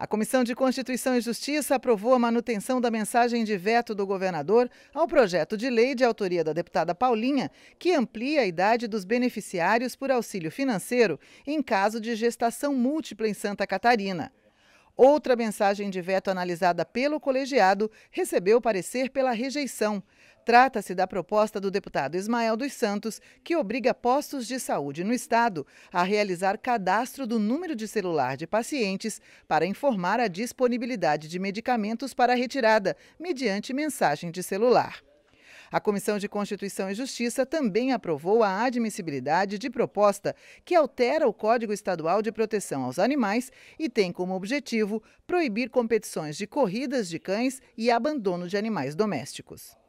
A Comissão de Constituição e Justiça aprovou a manutenção da mensagem de veto do governador ao projeto de lei de autoria da deputada Paulinha, que amplia a idade dos beneficiários por auxílio financeiro em caso de gestação múltipla em Santa Catarina. Outra mensagem de veto analisada pelo colegiado recebeu parecer pela rejeição. Trata-se da proposta do deputado Ismael dos Santos, que obriga postos de saúde no Estado a realizar cadastro do número de celular de pacientes para informar a disponibilidade de medicamentos para retirada, mediante mensagem de celular. A Comissão de Constituição e Justiça também aprovou a admissibilidade de proposta que altera o Código Estadual de Proteção aos Animais e tem como objetivo proibir competições de corridas de cães e abandono de animais domésticos.